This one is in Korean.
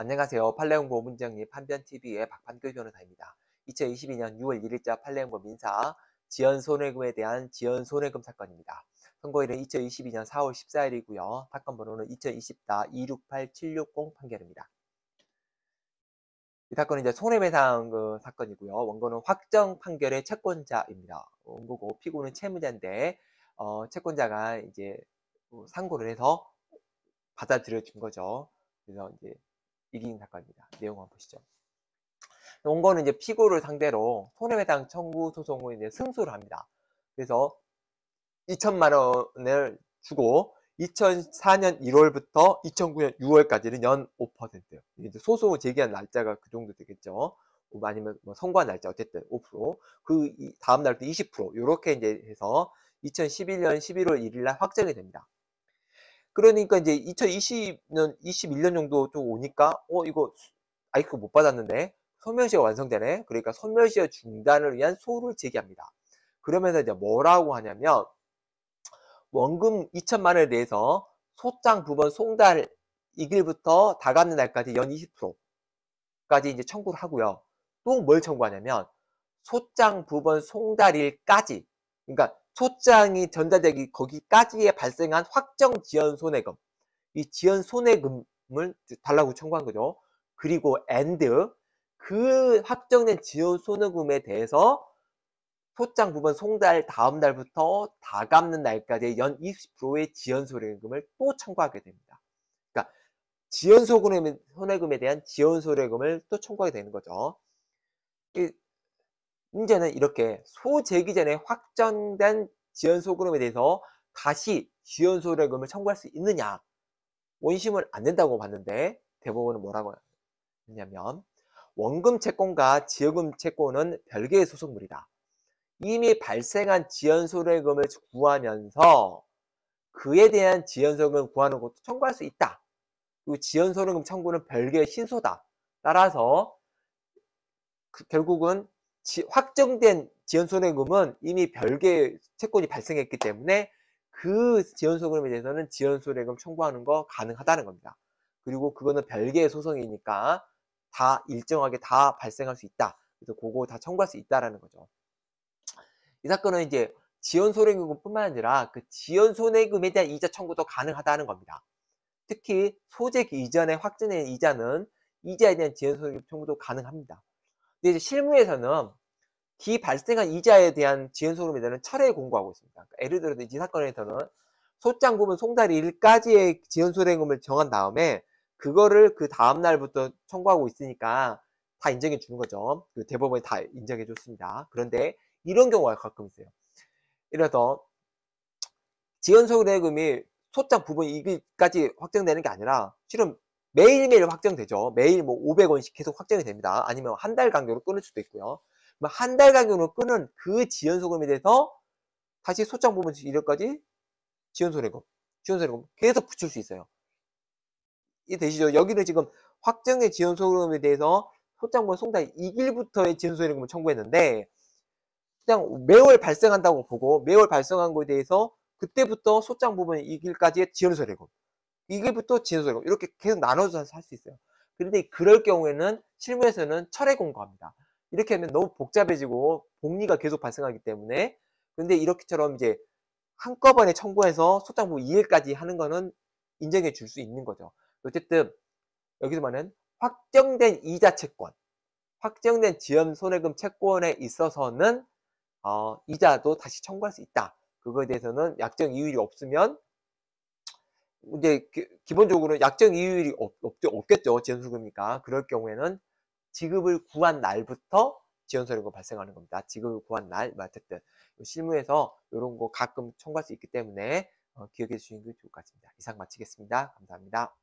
안녕하세요. 팔레옹보 문정리 판변TV의 박판규 변호사입니다. 2022년 6월 1일자 팔레옹보 민사 지연 손해금에 대한 지연 손해금 사건입니다. 선고일은 2022년 4월 14일이고요. 사건 번호는 2024-268760 판결입니다. 이 사건은 이제 손해배상 그 사건이고요. 원고는 확정 판결의 채권자입니다. 원고고 피고는 채무자인데 어, 채권자가 이제 뭐 상고를 해서 받아들여진 거죠. 그래서 이제 이긴 사건입니다. 내용 한번 보시죠. 원고는 이제 피고를 상대로 손해배상 청구 소송을 이제 승소를 합니다. 그래서 2천만 원을 주고 2004년 1월부터 2009년 6월까지는 연 5%. 이제 소송을 제기한 날짜가 그 정도 되겠죠. 뭐 아니면 뭐 선고한 날짜 어쨌든 5%. 그 다음 날부터 20% 이렇게 이제 해서 2011년 11월 1일 날 확정이 됩니다. 그러니까 이제 2020년, 21년 정도 쪽 오니까, 어, 이거 아이크 못 받았는데, 선멸시효가 완성되네. 그러니까 선멸시효 중단을 위한 소를 제기합니다. 그러면서 이제 뭐라고 하냐면, 원금 2천만 원에 대해서 소장 부분 송달 2일부터 다가는 날까지 연 20%까지 이제 청구를 하고요. 또 뭘 청구하냐면, 소장 부분 송달일까지, 그러니까 소장이 전자재기 거기까지에 발생한 확정 지연 손해금 이 지연 손해금을 달라고 청구한 거죠. 그리고 and 그 확정된 지연 손해금에 대해서 소장 부분 송달 다음 날부터 다 갚는 날까지 연 20%의 지연 손해금을 또 청구하게 됩니다. 그러니까 지연 손해금에 대한 지연 손해금을 또 청구하게 되는 거죠. 문제는 이렇게 소재기 전에 확정된 지연소금에 대해서 다시 지연소요금을 청구할 수 있느냐 원심은 안 된다고 봤는데 대법원은 뭐라고 했냐면 원금 채권과 지연금 채권은 별개의 소속물이다. 이미 발생한 지연소요금을 구하면서 그에 대한 지연소금 을 구하는 것도 청구할 수 있다. 그리고 지연소요금 청구는 별개의 신소다. 따라서 그 결국은 지, 확정된 지연손해금은 이미 별개의 채권이 발생했기 때문에 그 지연손해금에 대해서는 지연손해금 청구하는 거 가능하다는 겁니다. 그리고 그거는 별개의 소송이니까 다 일정하게 다 발생할 수 있다. 그래서 그거 다 청구할 수 있다라는 거죠. 이 사건은 이제 지연손해금뿐만 아니라 그 지연손해금에 대한 이자 청구도 가능하다는 겁니다. 특히 소재기 이전에 확정된 이자는 이자에 대한 지연손해금 청구도 가능합니다. 근데 이제 실무에서는 기 발생한 이자에 대한 지연소금에 대한 철회 공고하고 있습니다. 그러니까 예를 들어서 이 사건에서는 소장 부분 송달이 1까지의 지연소례금을 정한 다음에 그거를 그 다음 날부터 청구하고 있으니까 다 인정해 주는 거죠. 그 대법원이 다 인정해 줬습니다. 그런데 이런 경우가 가끔 있어요. 이래서 지연소례금이 소장 부분 2기까지 확정되는 게 아니라 실은 매일매일 확정되죠. 매일 뭐 500원씩 계속 확정이 됩니다. 아니면 한 달 간격으로 끊을 수도 있고요. 한 달 간격으로 끊은 그 지연소금에 대해서 다시 소장 보면 이력까지 지연소래금, 지연소래금 계속 붙일 수 있어요. 이 되시죠? 여기는 지금 확정의 지연소금에 대해서 소장본 송달 2일부터의 지연소래금을 청구했는데 그냥 매월 발생한다고 보고 매월 발생한 거에 대해서 그때부터 소장 부분 2일까지의 지연소래금 이게부터 진으로 이렇게 계속 나눠서 할 수 있어요. 그런데 그럴 경우에는 실무에서는 철회 공고합니다. 이렇게 하면 너무 복잡해지고 복리가 계속 발생하기 때문에 그런데 이렇게처럼 이제 한꺼번에 청구해서 소장 부고 이해까지 하는 거는 인정해 줄 수 있는 거죠. 어쨌든 여기서 말하는 확정된 이자 채권, 확정된 지연 손해금 채권에 있어서는 어, 이자도 다시 청구할 수 있다. 그거에 대해서는 약정 이율이 없으면 이제 기본적으로 약정 이율이 없, 없, 겠죠 지연수급이니까 그럴 경우에는 지급을 구한 날부터 지연서류가 발생하는 겁니다 지급을 구한 날 말했듯 실무에서 이런 거 가끔 청구할 수 있기 때문에 어, 기억해 주시는 게 좋을 것 같습니다 이상 마치겠습니다 감사합니다